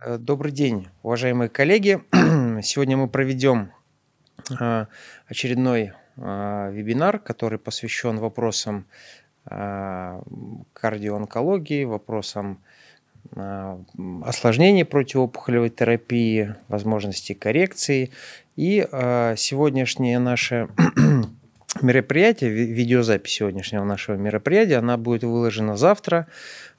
Э, добрый день, уважаемые коллеги. Сегодня мы проведем а, очередной а, вебинар, который посвящен вопросам а, кардионкологии, вопросам осложнений противоопухолевой терапии, возможности коррекции. И сегодняшнее наше мероприятие, видеозапись сегодняшнего нашего мероприятия, она будет выложена завтра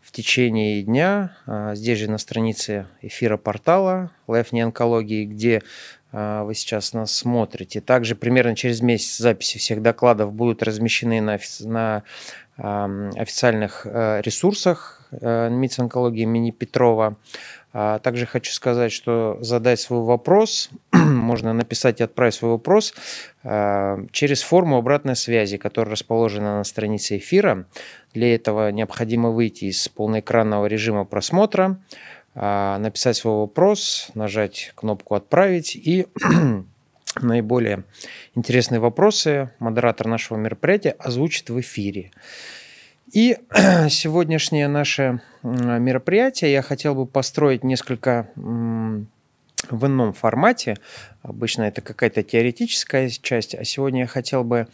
в течение дня. А, здесь же на странице эфира портала Life не онкологии, где а, вы сейчас нас смотрите. Также примерно через месяц записи всех докладов будут размещены на, на официальных э, ресурсах э, МИЦ онкологии имени Петрова. А также хочу сказать, что задать свой вопрос, можно написать и отправить свой вопрос а, через форму обратной связи, которая расположена на странице эфира. Для этого необходимо выйти из полноэкранного режима просмотра, а, написать свой вопрос, нажать кнопку «Отправить» и наиболее интересные вопросы модератор нашего мероприятия озвучит в эфире. И сегодняшнее наше мероприятие я хотел бы построить несколько в ином формате. Обычно это какая-то теоретическая часть, а сегодня я хотел бы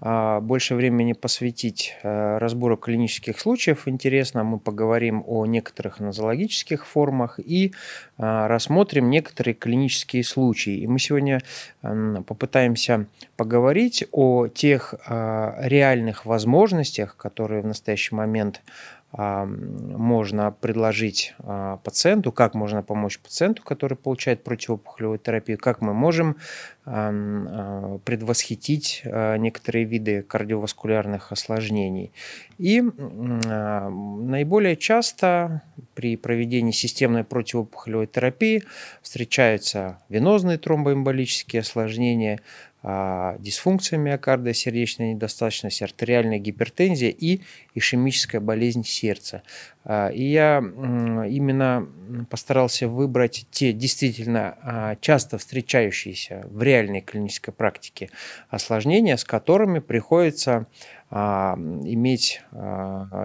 а, больше времени посвятить э, разбору клинических случаев. Интересно, мы поговорим о некоторых нозологических формах и а, рассмотрим некоторые клинические случаи. И мы сегодня попытаемся поговорить о тех а, реальных возможностях, которые в настоящий момент а, можно предложить а, пациенту, как можно помочь пациенту, который получает противоопухолевую терапию, как мы можем предвосхитить некоторые виды кардиоваскулярных осложнений. И наиболее часто при проведении системной противоопухолевой терапии встречаются венозные тромбоэмболические осложнения а, дисфункция миокарда, сердечная недостаточность, артериальная гипертензия и ишемическая болезнь сердца. А, и я именно постарался выбрать те действительно а, часто встречающиеся в реальной клинической практике осложнения, с которыми приходится а, иметь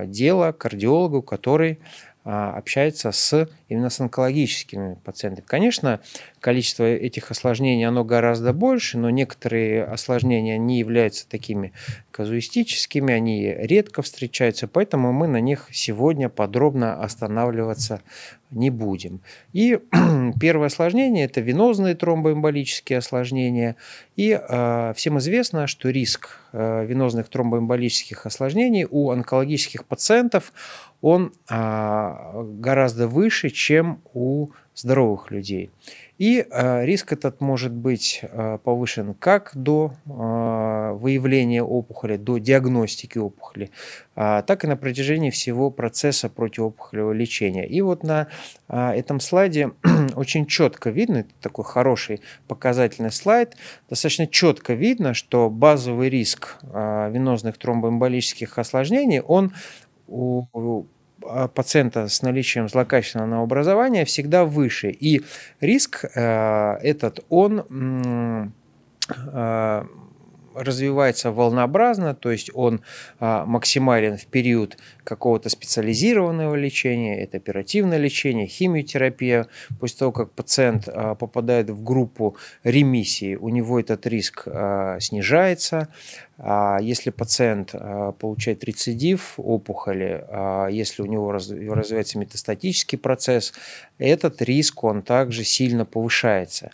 дело кардиологу, который а, общается с, именно с онкологическими пациентами. Конечно, количество этих осложнений оно гораздо больше, но некоторые осложнения не являются такими казуистическими, они редко встречаются, поэтому мы на них сегодня подробно останавливаться не будем. И первое осложнение – это венозные тромбоэмболические осложнения. И э, всем известно, что риск э, венозных тромбоэмболических осложнений у онкологических пациентов, он э, гораздо выше, чем у здоровых людей. И э, риск этот может быть э, повышен как до э, выявления опухоли, до диагностики опухоли, так и на протяжении всего процесса противоопухолевого лечения. И вот на этом слайде очень четко видно, это такой хороший показательный слайд, достаточно четко видно, что базовый риск венозных тромбоэмболических осложнений, он у а, пациента с наличием злокачественного образования всегда выше. И риск э, этот, он э, развивается волнообразно, то есть он а, максимален в период какого-то специализированного лечения, это оперативное лечение, химиотерапия. После того, как пациент а, попадает в группу ремиссии, у него этот риск а, снижается. Если пациент получает рецидив опухоли, если у него развивается метастатический процесс, этот риск он также сильно повышается.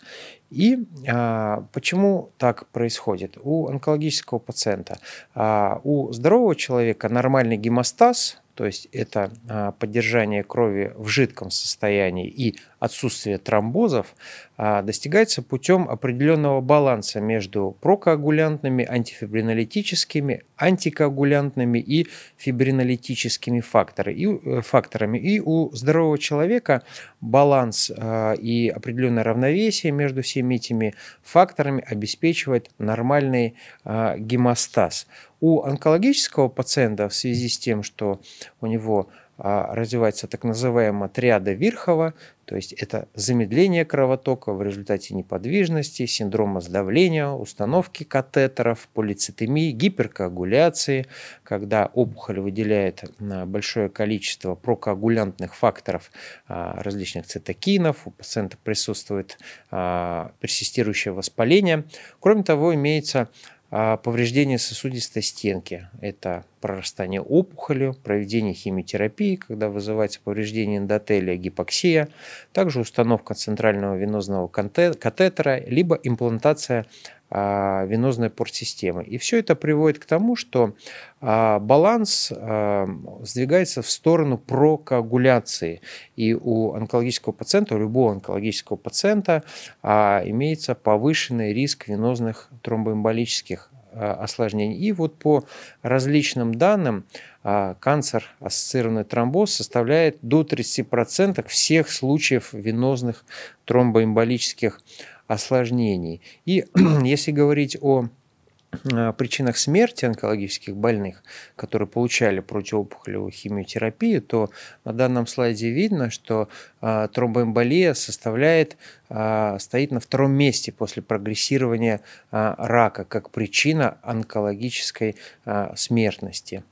И а, почему так происходит? У онкологического пациента, а, у здорового человека нормальный гемостаз, то есть это а, поддержание крови в жидком состоянии и отсутствие тромбозов, а, достигается путем определенного баланса между прокоагулянтными, антифибринолитическими, антикоагулянтными и фибринолитическими э, факторами. И у здорового человека баланс а, и определенное равновесие между всеми этими факторами обеспечивает нормальный гемостаз. У онкологического пациента в связи с тем, что у него а, развивается так называемая триада Вирхова, то есть это замедление кровотока в результате неподвижности, синдрома сдавления, установки катетеров, полицитемии, гиперкоагуляции, когда опухоль выделяет а, большое количество прокоагулянтных факторов а, различных цитокинов, у пациента присутствует персистирующее воспаление. Кроме того, имеется а, повреждение сосудистой стенки – это прорастание опухоли, проведение химиотерапии, когда вызывается повреждение эндотелия, гипоксия, также установка центрального венозного катетера, либо имплантация а, венозной порт системы И все это приводит к тому, что а, баланс а, сдвигается в сторону прокоагуляции. И у онкологического пациента, у любого онкологического пациента имеется повышенный риск венозных тромбоэмболических осложнений. И вот по различным данным канцер ассоциированный тромбоз составляет до 30% всех случаев венозных тромбоэмболических осложнений осложнений. И если говорить о э, причинах смерти онкологических больных, которые получали противоопухолевую химиотерапию, то на данном слайде видно, что э, тромбоэмболия составляет, э, стоит на втором месте после прогрессирования рака как причина онкологической смертности.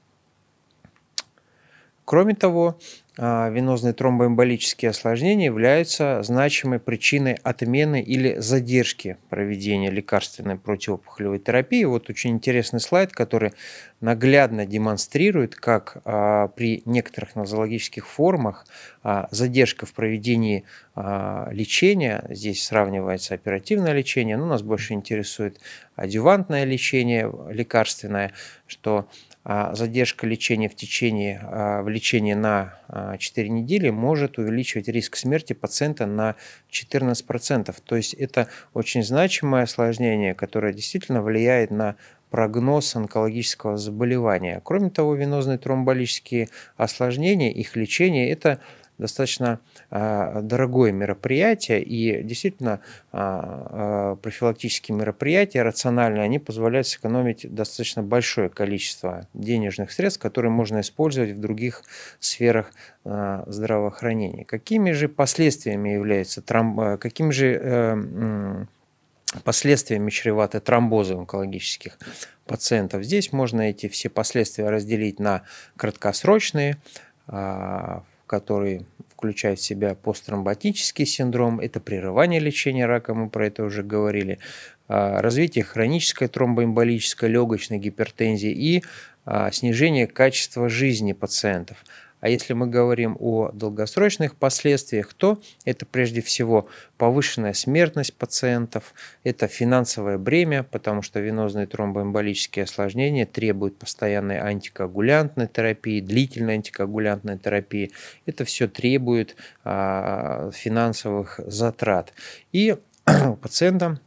Кроме того, а, венозные тромбоэмболические осложнения являются значимой причиной отмены или задержки проведения лекарственной противоопухолевой терапии. Вот очень интересный слайд, который наглядно демонстрирует, как а, при некоторых нозологических формах а, задержка в проведении лечения, здесь сравнивается оперативное лечение, но нас больше интересует адювантное лечение лекарственное, что а, задержка лечения в течение а, в лечении на 4 а, недели может увеличивать риск смерти пациента на 14%. То есть это очень значимое осложнение, которое действительно влияет на прогноз онкологического заболевания. Кроме того, венозные тромболические осложнения, их лечение – это достаточно а, дорогое мероприятие, и действительно а, а, профилактические мероприятия рациональные, они позволяют сэкономить достаточно большое количество денежных средств, которые можно использовать в других сферах здравоохранения. Какими же последствиями являются, каким же э, последствиями чреваты тромбозы онкологических пациентов. Здесь можно эти все последствия разделить на краткосрочные, который включает в себя посттромботический синдром, это прерывание лечения рака, мы про это уже говорили, а, развитие хронической тромбоэмболической легочной гипертензии и а, снижение качества жизни пациентов. А если мы говорим о долгосрочных последствиях, то это прежде всего повышенная смертность пациентов, это финансовое бремя, потому что венозные тромбоэмболические осложнения требуют постоянной антикоагулянтной терапии, длительной антикоагулянтной терапии. Это все требует а, финансовых затрат. И пациентам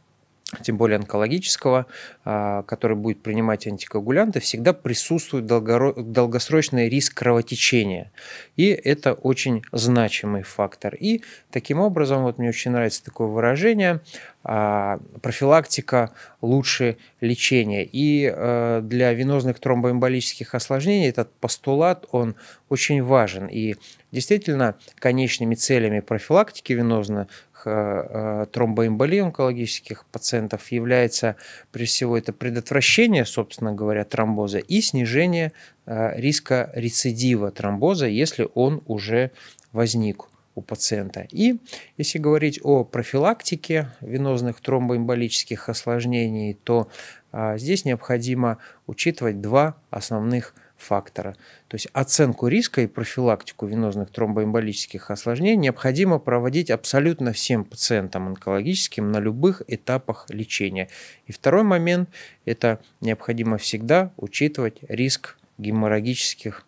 тем более онкологического, а, который будет принимать антикоагулянты, всегда присутствует долгосрочный риск кровотечения. И это очень значимый фактор. И таким образом, вот мне очень нравится такое выражение, а, профилактика лучше лечения. И э, для венозных тромбоэмболических осложнений этот постулат, он очень важен. И действительно, конечными целями профилактики венозных э, э, тромбоэмболий онкологических пациентов является, прежде всего, это предотвращение, собственно говоря, тромбоза и снижение риска рецидива тромбоза, если он уже возник у пациента. И если говорить о профилактике венозных тромбоэмболических осложнений, то а, здесь необходимо учитывать два основных фактора. То есть оценку риска и профилактику венозных тромбоэмболических осложнений необходимо проводить абсолютно всем пациентам онкологическим на любых этапах лечения. И второй момент – это необходимо всегда учитывать риск геморрагических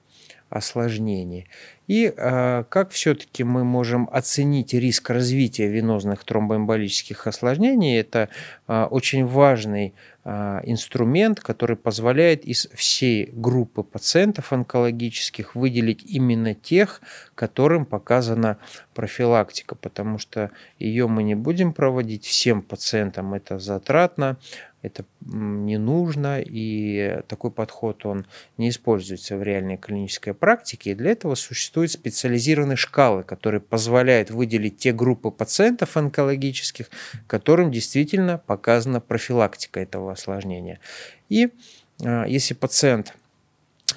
осложнений. И э, как все-таки мы можем оценить риск развития венозных тромбоэмболических осложнений? Это э, очень важный э, инструмент, который позволяет из всей группы пациентов онкологических выделить именно тех, которым показана профилактика, потому что ее мы не будем проводить всем пациентам, это затратно, это не нужно, и такой подход, он не используется в реальной клинической практике, и для этого существуют специализированные шкалы, которые позволяют выделить те группы пациентов онкологических, которым действительно показана профилактика этого осложнения. И а, если пациент –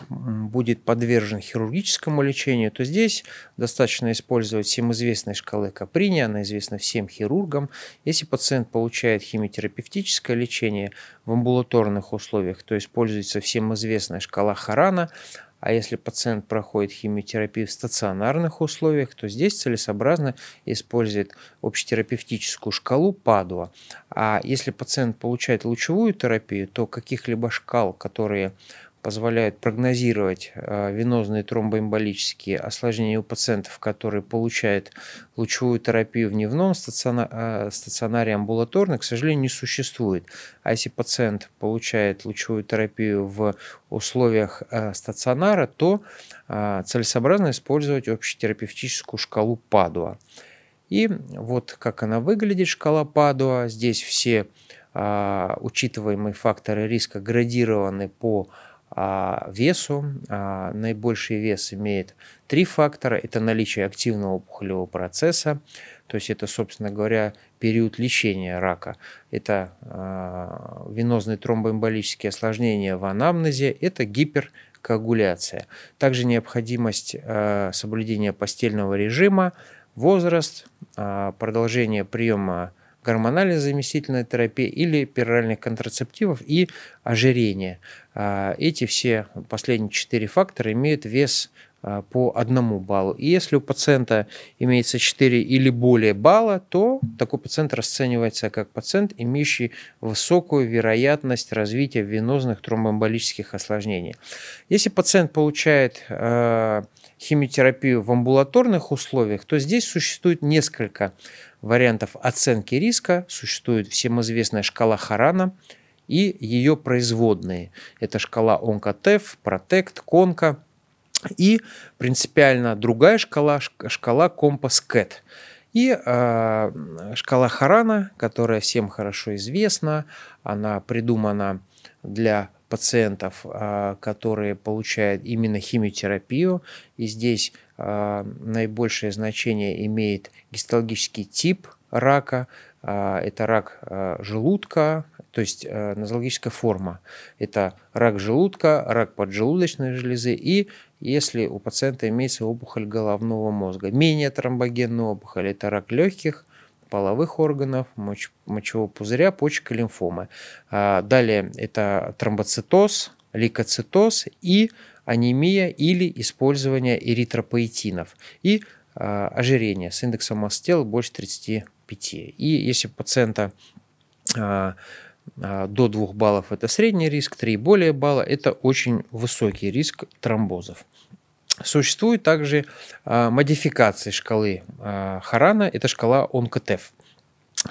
будет подвержен хирургическому лечению, то здесь достаточно использовать всем известной шкалы Каприни, она известна всем хирургам. Если пациент получает химиотерапевтическое лечение в амбулаторных условиях, то используется всем известная шкала Харана, а если пациент проходит химиотерапию в стационарных условиях, то здесь целесообразно использовать общетерапевтическую шкалу ПАДУА. А если пациент получает лучевую терапию, то каких-либо шкал, которые позволяют прогнозировать э, венозные тромбоэмболические осложнения у пациентов, которые получают лучевую терапию в дневном э, стационаре, стационаре амбулаторно, к сожалению, не существует. А если пациент получает лучевую терапию в условиях э, стационара, то целесообразно использовать общетерапевтическую шкалу Падуа. И вот как она выглядит, шкала Падуа. Здесь все учитываемые факторы риска градированы по а, весу. А, наибольший вес имеет три фактора. Это наличие активного опухолевого процесса, то есть это, собственно говоря, период лечения рака. Это а, венозные тромбоэмболические осложнения в анамнезе, это гиперкоагуляция. Также необходимость соблюдения постельного режима, возраст, продолжение приема гормональной заместительной терапии или пероральных контрацептивов и ожирения. А, эти все последние четыре фактора имеют вес а, по одному баллу. И если у пациента имеется 4 или более балла, то такой пациент расценивается как пациент, имеющий высокую вероятность развития венозных тромбоэмболических осложнений. Если пациент получает а, химиотерапию в амбулаторных условиях, то здесь существует несколько вариантов оценки риска. Существует всем известная шкала Харана и ее производные. Это шкала Онкотеф, Протект, Конка и принципиально другая шкала, шкала Компас Кэт. И э, шкала Харана, которая всем хорошо известна, она придумана для пациентов, а, которые получают именно химиотерапию. И здесь а, наибольшее значение имеет гистологический тип рака. А, это рак желудка, то есть нозологическая форма. Это рак желудка, рак поджелудочной железы и если у пациента имеется опухоль головного мозга. Менее тромбогенная опухоль – это рак легких, половых органов, моч, мочевого пузыря, почек и лимфомы. А, далее это тромбоцитоз, лейкоцитоз и анемия или использование эритропоэтинов и а, ожирение с индексом массы тела больше 35. И если пациента а, а до 2 баллов – это средний риск, 3 и более балла – это очень высокий риск тромбозов. Существуют также э, модификации шкалы э, Харана. Это шкала Онкотеф,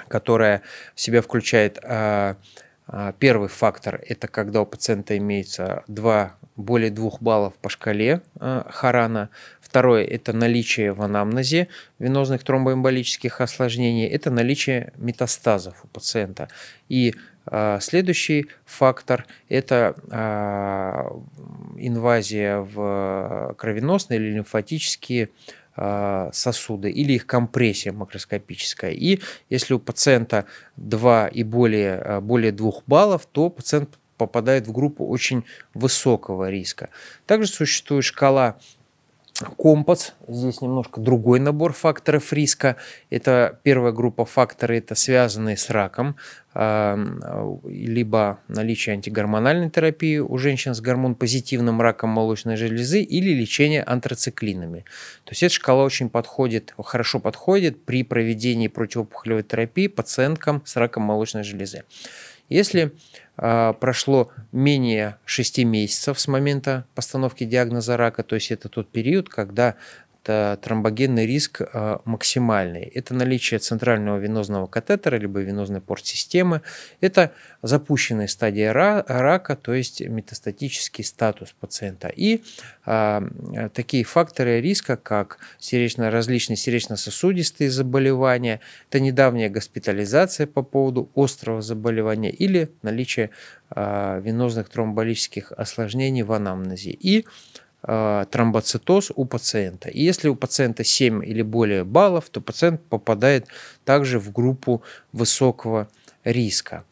которая в себя включает э, первый фактор – это когда у пациента имеется 2, более 2 баллов по шкале Харана. Второе – это наличие в анамнезе венозных тромбоэмболических осложнений. Это наличие метастазов у пациента. И а, следующий фактор – это а, инвазия в кровеносные или лимфатические а, сосуды или их компрессия макроскопическая. И если у пациента 2 и более, более 2 баллов, то пациент попадает в группу очень высокого риска. Также существует шкала компас. Здесь немножко другой набор факторов риска. Это первая группа факторы, это связанные с раком, а, либо наличие антигормональной терапии у женщин с гормон-позитивным раком молочной железы или лечение антрациклинами. То есть эта шкала очень подходит, хорошо подходит при проведении противоопухолевой терапии пациенткам с раком молочной железы. Если э, прошло менее 6 месяцев с момента постановки диагноза рака, то есть это тот период, когда это тромбогенный риск э, максимальный. Это наличие центрального венозного катетера, либо венозной порт-системы. Это запущенная стадия рака, то есть метастатический статус пациента. И а, такие факторы риска, как сердечно, различные сердечно-сосудистые заболевания, это недавняя госпитализация по поводу острого заболевания или наличие а, венозных тромболических осложнений в анамнезе. И Э, тромбоцитоз у пациента. И если у пациента 7 или более баллов, то пациент попадает также в группу высокого риска.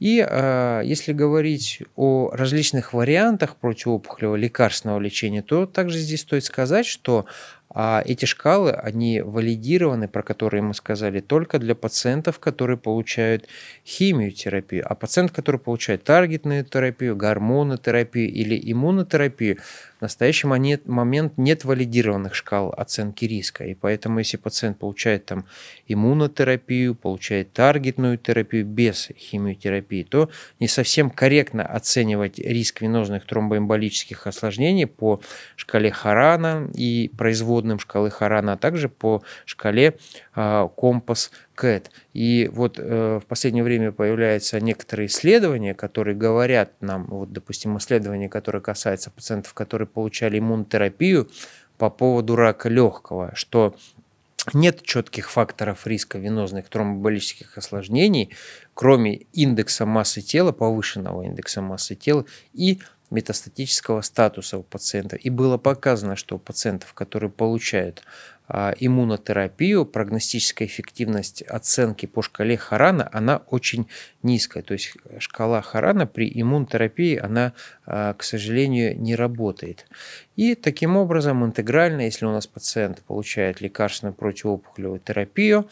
И э, если говорить о различных вариантах противоопухолевого лекарственного лечения, то также здесь стоит сказать, что а эти шкалы, они валидированы, про которые мы сказали, только для пациентов, которые получают химиотерапию. А пациент, который получает таргетную терапию, гормонотерапию или иммунотерапию, в настоящий момент нет валидированных шкал оценки риска. И поэтому, если пациент получает там иммунотерапию, получает таргетную терапию без химиотерапии, то не совсем корректно оценивать риск венозных тромбоэмболических осложнений по шкале Харана и производства сводным шкалы Харана, а также по шкале а, компас КЭТ. И вот э, в последнее время появляются некоторые исследования, которые говорят нам, вот, допустим, исследование, которое касается пациентов, которые получали иммунотерапию по поводу рака легкого, что нет четких факторов риска венозных тромболитических осложнений, кроме индекса массы тела, повышенного индекса массы тела и метастатического статуса у пациента. И было показано, что у пациентов, которые получают а, иммунотерапию, прогностическая эффективность оценки по шкале Харана, она очень низкая. То есть шкала Харана при иммунотерапии, она, а, к сожалению, не работает. И таким образом интегрально, если у нас пациент получает лекарственную противоопухолевую терапию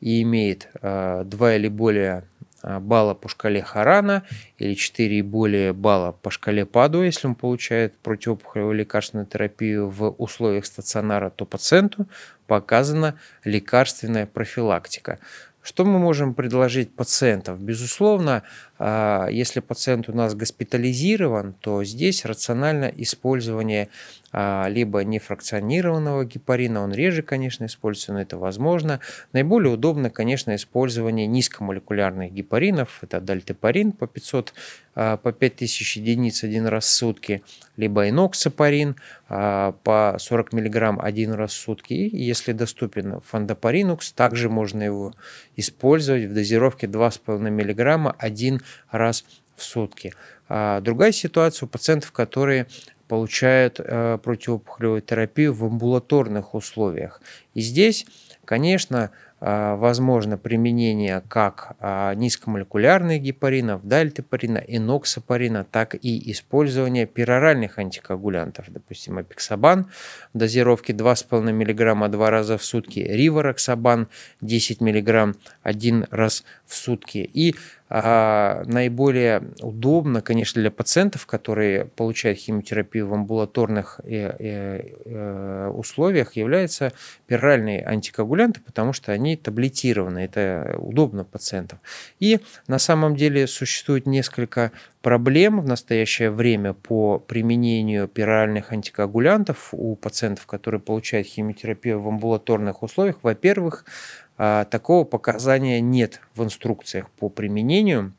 и имеет а, два или более Э, балла по шкале Харана или 4 и более балла по шкале Паду, если он получает противоопухолевую лекарственную терапию в условиях стационара, то пациенту показана лекарственная профилактика. Что мы можем предложить пациентам? Безусловно, а, если пациент у нас госпитализирован, то здесь рационально использование а, либо нефракционированного гепарина, он реже, конечно, используется, но это возможно. Наиболее удобно, конечно, использование низкомолекулярных гепаринов, это дальтепарин по 500 а, по 5000 единиц один раз в сутки, либо иноксапарин по 40 мг один раз в сутки. И если доступен фандопаринукс, также можно его использовать в дозировке 2,5 мг один раз в сутки. А другая ситуация у пациентов, которые получают э, противоопухолевую терапию в амбулаторных условиях. И здесь, конечно, э, возможно применение как а, низкомолекулярных гепаринов, дальтепарина и ноксапарина, так и использование пероральных антикоагулянтов, допустим, апексабан в дозировке 2,5 мг два раза в сутки, ривароксабан 10 мг один раз в сутки. И а, наиболее удобно, конечно, для пациентов, которые получают химиотерапию в амбулаторных э, э, э, условиях, являются пероральные антикоагулянты, потому что они таблетированы, это удобно пациентам. И на самом деле существует несколько проблем в настоящее время по применению пероральных антикоагулянтов у пациентов, которые получают химиотерапию в амбулаторных условиях. Во-первых, а, такого показания нет в инструкциях по применению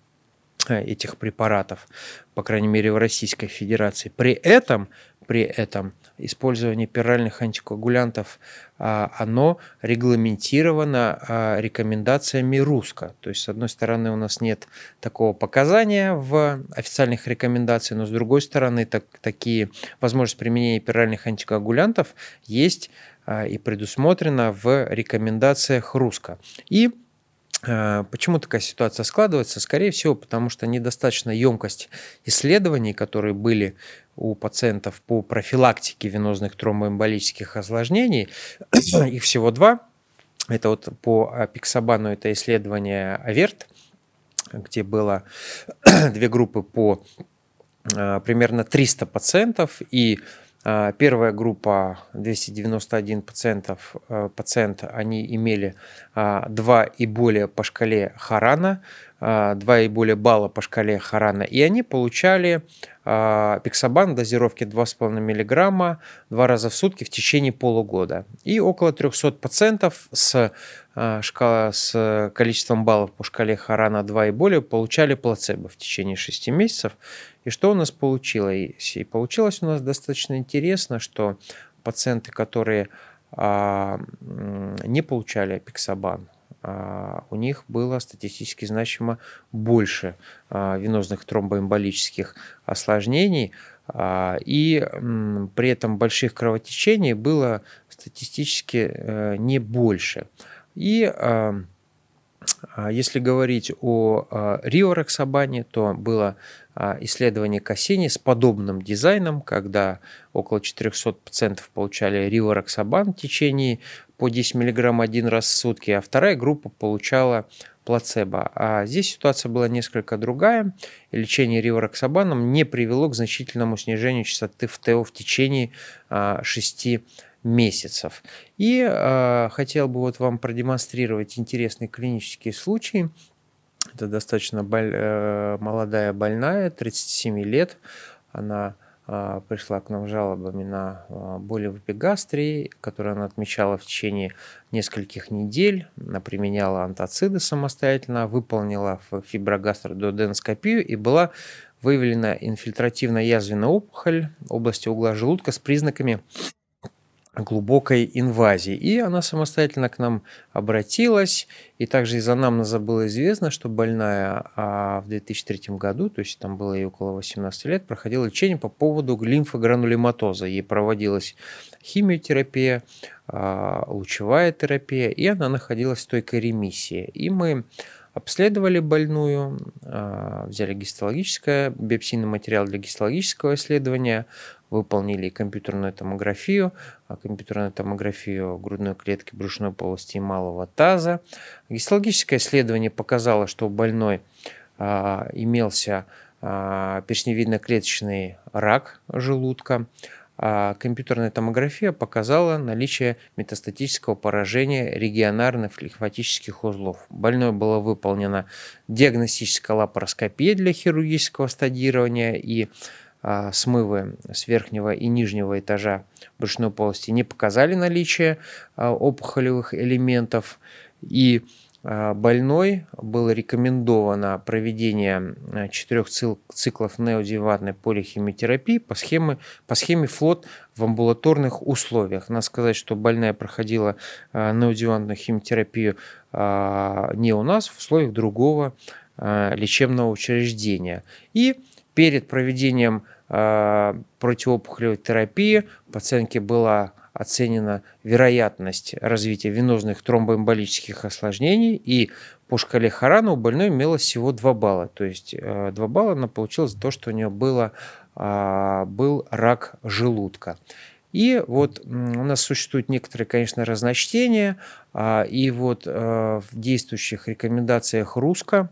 э, этих препаратов, по крайней мере, в Российской Федерации. При этом, при этом использование пиральных антикоагулянтов, а, оно регламентировано а, рекомендациями РУСКО. То есть, с одной стороны, у нас нет такого показания в официальных рекомендациях, но с другой стороны, так, такие возможности применения пиральных антикоагулянтов есть а, и предусмотрено в рекомендациях РУСКО. И а, Почему такая ситуация складывается? Скорее всего, потому что недостаточно емкость исследований, которые были у пациентов по профилактике венозных тромбоэмболических осложнений. Их всего два. Это вот по апиксабану это исследование АВЕРТ, где было две группы по а, примерно 300 пациентов, и а, первая группа 291 пациентов, э, пациент, они имели а, два и более по шкале Харана, а, два и более балла по шкале Харана, и они получали а, пиксабан дозировки 2,5 мг два раза в сутки в течение полугода. И около 300 пациентов с, а, шкала, с количеством баллов по шкале Харана 2 и более получали плацебо в течение 6 месяцев. И что у нас получилось? И получилось у нас достаточно интересно, что пациенты, которые а, не получали пиксабан, а, у них было статистически значимо больше а, венозных тромбоэмболических осложнений, а, и при этом больших кровотечений было статистически э, не больше. И если говорить о риорексабане, то было исследование Кассини с подобным дизайном, когда около 400 пациентов получали риорексабан в течение по 10 мг один раз в сутки, а вторая группа получала плацебо. А здесь ситуация была несколько другая. Лечение ривораксабаном не привело к значительному снижению частоты ФТО в течение 6 а, месяцев. И э, хотел бы вот вам продемонстрировать интересный клинический случай. Это достаточно боль, э, молодая больная, 37 лет. Она а, пришла к нам жалобами на боли в эпигастрии, которые она отмечала в течение нескольких недель, она применяла антоциды самостоятельно, выполнила фиброгастрододеноскопию и была выявлена инфильтративно-язвенная опухоль области угла желудка с признаками глубокой инвазии. И она самостоятельно к нам обратилась, и также из анамнеза было известно, что больная а в 2003 году, то есть там было ей около 18 лет, проходила лечение по поводу лимфогранулематоза. Ей проводилась химиотерапия, а, лучевая терапия, и она находилась в стойкой ремиссии. И мы обследовали больную, а, взяли гистологическое, биопсийный материал для гистологического исследования, выполнили компьютерную томографию, а, компьютерную томографию грудной клетки, брюшной полости и малого таза. Гистологическое исследование показало, что у больной а, имелся а, персневидно-клеточный рак желудка, а компьютерная томография показала наличие метастатического поражения регионарных лимфатических узлов. Больной была выполнена диагностическая лапароскопия для хирургического стадирования и а, смывы с верхнего и нижнего этажа брюшной полости не показали наличие а, опухолевых элементов, и а, больной было рекомендовано проведение четырех циклов неодеватной полихимиотерапии по схеме, по схеме флот в амбулаторных условиях. Надо сказать, что больная проходила неодевантную химиотерапию не у нас, в условиях другого лечебного учреждения. И перед проведением э, а, противоопухолевой терапии пациентке была оценена вероятность развития венозных тромбоэмболических осложнений, и по шкале Харана у больной имелось всего 2 балла. То есть 2 э, балла она получила за то, что у нее было, а, был рак желудка. И вот у нас существуют некоторые, конечно, разночтения, а, и вот э, в действующих рекомендациях РУСКО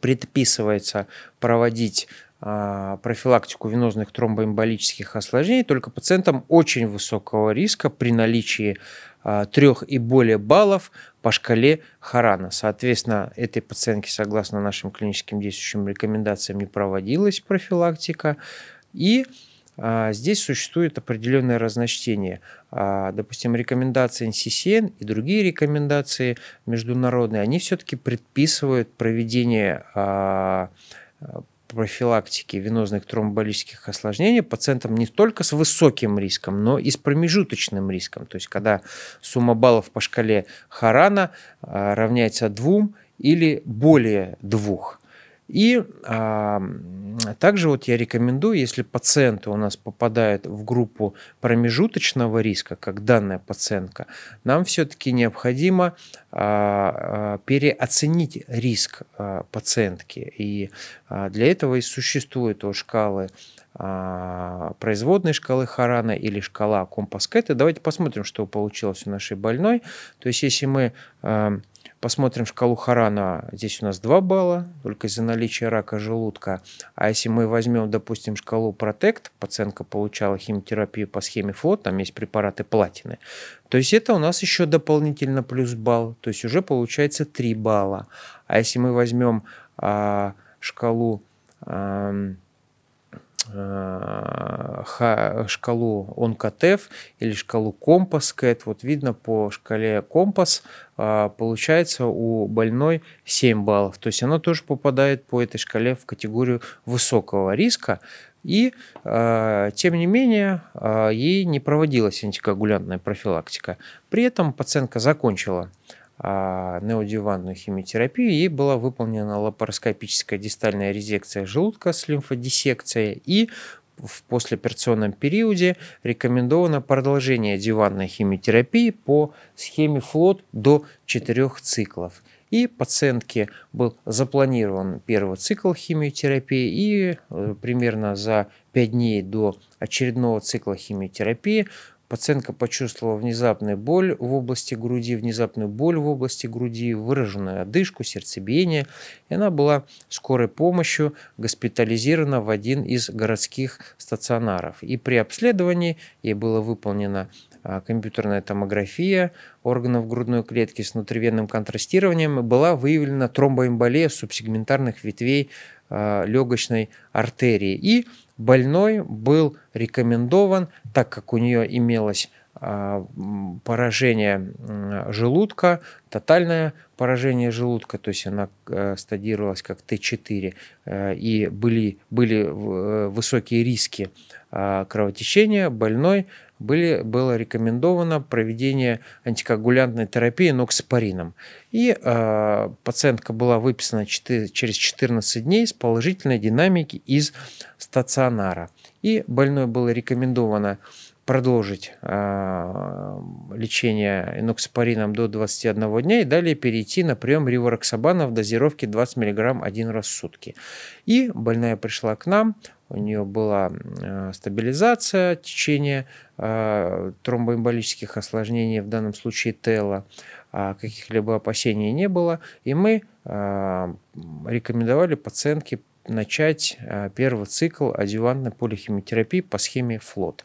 предписывается проводить а, профилактику венозных тромбоэмболических осложнений только пациентам очень высокого риска при наличии а, трех и более баллов по шкале Харана. Соответственно, этой пациентке, согласно нашим клиническим действующим рекомендациям, не проводилась профилактика. И а, здесь существует определенное разночтение. допустим, рекомендации NCCN и другие рекомендации международные, они все-таки предписывают проведение профилактики венозных тромболических осложнений пациентам не только с высоким риском, но и с промежуточным риском. То есть, когда сумма баллов по шкале Харана а, равняется двум или более двух. И а, также вот я рекомендую, если пациенты у нас попадают в группу промежуточного риска, как данная пациентка, нам все-таки необходимо а, а, переоценить риск а, пациентки. И а, для этого и существуют вот шкалы а, производной шкалы Харана или шкала Компаскета. Давайте посмотрим, что получилось у нашей больной. То есть, если мы а, Посмотрим шкалу Харана. Здесь у нас 2 балла, только из-за наличия рака желудка. А если мы возьмем, допустим, шкалу Протект, пациентка получала химиотерапию по схеме ФЛОТ, там есть препараты платины, то есть это у нас еще дополнительно плюс балл, то есть уже получается 3 балла. А если мы возьмем а, шкалу... А, Э, шкалу онкотеф или шкалу компас кэт. Вот видно по шкале компас э, получается у больной 7 баллов. То есть она тоже попадает по этой шкале в категорию высокого риска. И, э, тем не менее, ей не проводилась антикоагулянтная профилактика. При этом пациентка закончила а, неодиванную химиотерапию, ей была выполнена лапароскопическая дистальная резекция желудка с лимфодиссекцией и в послеоперационном периоде рекомендовано продолжение диванной химиотерапии по схеме флот до 4 циклов. И пациентке был запланирован первый цикл химиотерапии и э, примерно за 5 дней до очередного цикла химиотерапии Пациентка почувствовала внезапную боль в области груди, внезапную боль в области груди, выраженную одышку, сердцебиение. И она была скорой помощью госпитализирована в один из городских стационаров. И при обследовании ей было выполнено а, компьютерная томография органов грудной клетки с внутривенным контрастированием, была выявлена тромбоэмболия субсегментарных ветвей а, легочной артерии. И больной был рекомендован, так как у нее имелось а, поражение желудка, тотальное поражение желудка, то есть она э, стадировалась как Т4, э, и были, были э, высокие риски Э, кровотечения больной были, было рекомендовано проведение антикоагулянтной терапии ноксепарином. И э, пациентка была выписана 4, через 14 дней с положительной динамики из стационара. И больной было рекомендовано продолжить э, лечение иноксапарином до 21 дня и далее перейти на прием ривороксабана в дозировке 20 мг один раз в сутки. И больная пришла к нам, у нее была э, стабилизация течения э, а, тромбоэмболических осложнений, в данном случае тела, э, каких-либо опасений не было, и мы э, рекомендовали пациентке начать первый цикл адювантной полихимиотерапии по схеме ФЛОТ.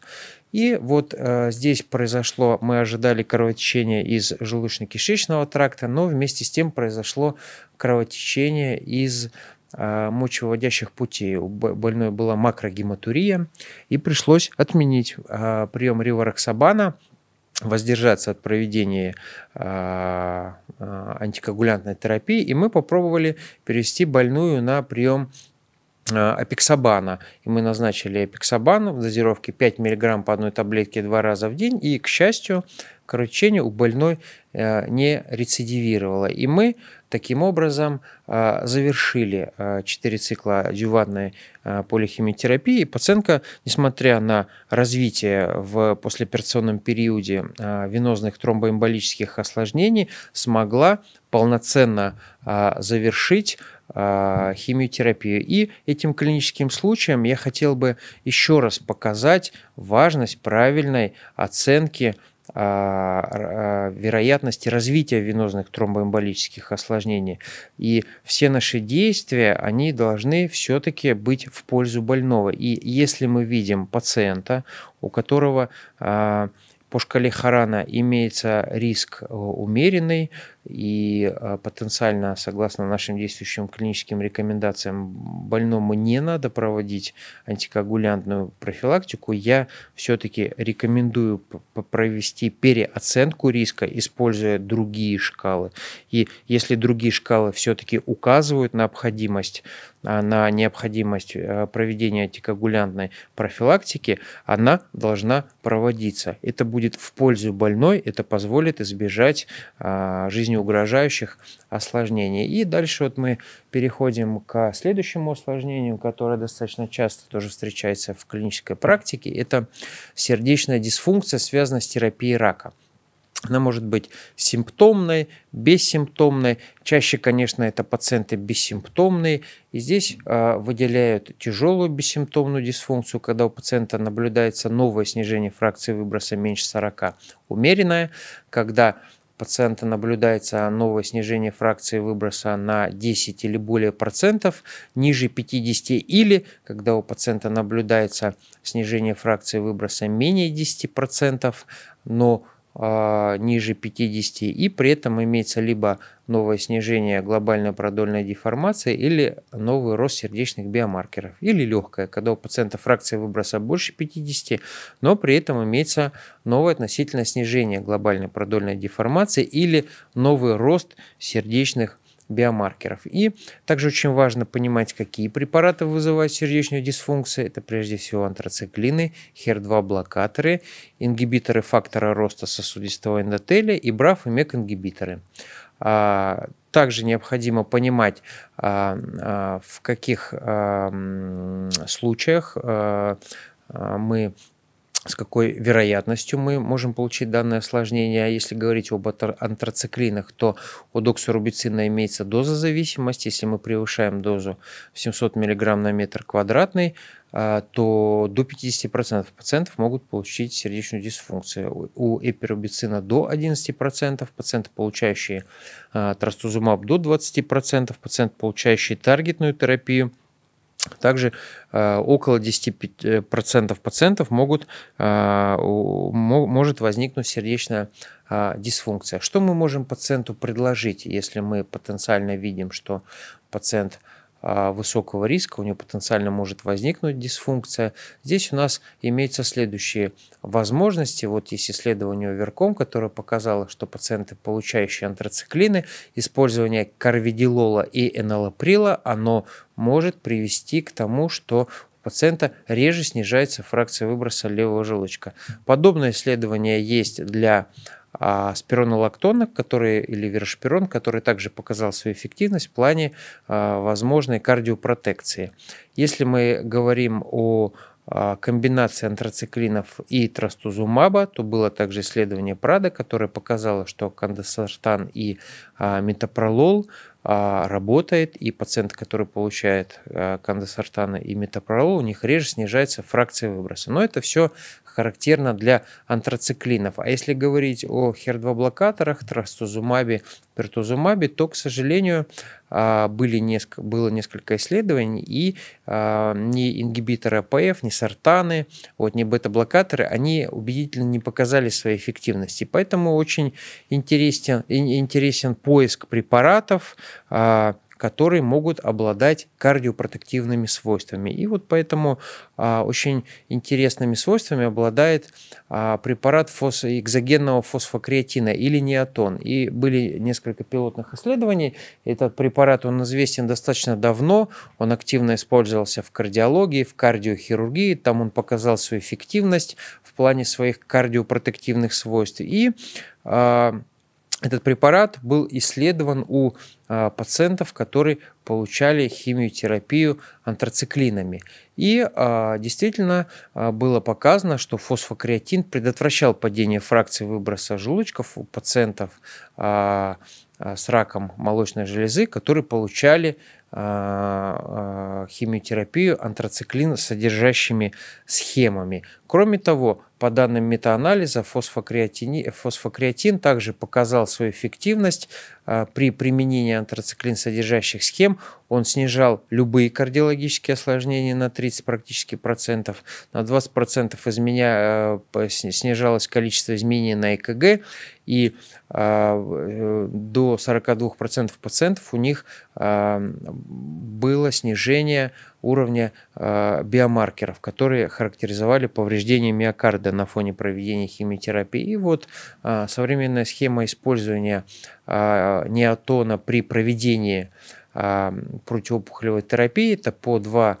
И вот э, здесь произошло, мы ожидали кровотечения из желудочно-кишечного тракта, но вместе с тем произошло кровотечение из э, мочевыводящих путей. У больной была макрогематурия, и пришлось отменить э, прием ривароксабана, воздержаться от проведения э, э, антикоагулянтной терапии, и мы попробовали перевести больную на прием апексабана. Э, И мы назначили апексабан в дозировке 5 мг по одной таблетке два раза в день. И, к счастью, кровотечение у больной э, не рецидивировало. И мы таким образом э, завершили 4 цикла дюванной полихимиотерапии. пациентка, несмотря на развитие в послеоперационном периоде венозных тромбоэмболических осложнений, смогла полноценно завершить а, химиотерапию. И этим клиническим случаем я хотел бы еще раз показать важность правильной оценки а, а, вероятности развития венозных тромбоэмболических осложнений. И все наши действия, они должны все-таки быть в пользу больного. И если мы видим пациента, у которого по шкале Харана имеется риск э, умеренный, и а, потенциально, согласно нашим действующим клиническим рекомендациям, больному не надо проводить антикоагулянтную профилактику, я все-таки рекомендую провести переоценку риска, используя другие шкалы. И если другие шкалы все-таки указывают а, на необходимость на необходимость проведения антикоагулянтной профилактики, она должна проводиться. Это будет в пользу больной, это позволит избежать а, жизни угрожающих осложнений. И дальше вот мы переходим к следующему осложнению, которое достаточно часто тоже встречается в клинической практике. Это сердечная дисфункция, связанная с терапией рака. Она может быть симптомной, бессимптомной. Чаще, конечно, это пациенты бессимптомные. И здесь э, выделяют тяжелую бессимптомную дисфункцию, когда у пациента наблюдается новое снижение фракции выброса меньше 40. Умеренное, когда пациента наблюдается новое снижение фракции выброса на 10 или более процентов, ниже 50 или, когда у пациента наблюдается снижение фракции выброса менее 10 процентов, но а, ниже 50, и при этом имеется либо новое снижение глобальной продольной деформации или новый рост сердечных биомаркеров, или легкое, когда у пациента фракция выброса больше 50, но при этом имеется новое относительно снижение глобальной продольной деформации или новый рост сердечных биомаркеров. И также очень важно понимать, какие препараты вызывают сердечную дисфункцию. Это прежде всего антрациклины, HER2-блокаторы, ингибиторы фактора роста сосудистого эндотелия и БРАФ и МЕК-ингибиторы. А, также необходимо понимать, а, а, в каких случаях мы с какой вероятностью мы можем получить данное осложнение. А если говорить об антрациклинах, то у доксорубицина имеется дозозависимость. Если мы превышаем дозу 700 мг на метр квадратный, а, то до 50% пациентов могут получить сердечную дисфункцию. У эпирубицина до 11%, пациенты, получающие а, трастузумаб до 20%, пациент, получающий таргетную терапию – также э, около 10% э, пациентов могут, э, может возникнуть сердечная э, дисфункция. Что мы можем пациенту предложить, если мы потенциально видим, что пациент а, высокого риска, у него потенциально может возникнуть дисфункция. Здесь у нас имеются следующие возможности. Вот есть исследование Верком, которое показало, что пациенты, получающие антрациклины, использование карвидилола и энолаприла, оно может привести к тому, что у пациента реже снижается фракция выброса левого желудочка. Подобное исследование есть для а спиронолактона, который, или вершпирон, который также показал свою эффективность в плане а, возможной кардиопротекции. Если мы говорим о а, комбинации антрациклинов и трастузумаба, то было также исследование Прада, которое показало, что кандесартан и а, метапролол – а, работает, и пациенты, которые получают э, кандосартана и метапролол, у них реже снижается фракция выброса. Но это все характерно для антрациклинов. А если говорить о хер-2-блокаторах, трастузумабе пертузумабе, то, к сожалению, а, были несколько, было несколько исследований, и а, ни ингибиторы АПФ, ни сортаны, вот, ни бета-блокаторы, они убедительно не показали своей эффективности. Поэтому очень интересен, интересен поиск препаратов, а, которые могут обладать кардиопротективными свойствами. И вот поэтому а, очень интересными свойствами обладает а, препарат фос... экзогенного фосфокреатина или неотон. И были несколько пилотных исследований. Этот препарат, он известен достаточно давно, он активно использовался в кардиологии, в кардиохирургии, там он показал свою эффективность в плане своих кардиопротективных свойств. И э, этот препарат был исследован у а, пациентов, которые получали химиотерапию антрациклинами. И а, действительно а, было показано, что фосфокреатин предотвращал падение фракции выброса желудочков у пациентов с раком молочной железы, которые получали химиотерапию антрациклин содержащими схемами. Кроме того, по данным метаанализа, фосфокреатин, также показал свою эффективность а, при применении антрациклин содержащих схем. Он снижал любые кардиологические осложнения на 30 практически процентов, на 20 процентов изменя... А, снижалось количество изменений на ЭКГ, и а, э, до 42 процентов пациентов у них было снижение уровня э, биомаркеров, которые характеризовали повреждение миокарда на фоне проведения химиотерапии. И вот э, современная схема использования э, неотона при проведении противоопухолевой терапии. Это по 2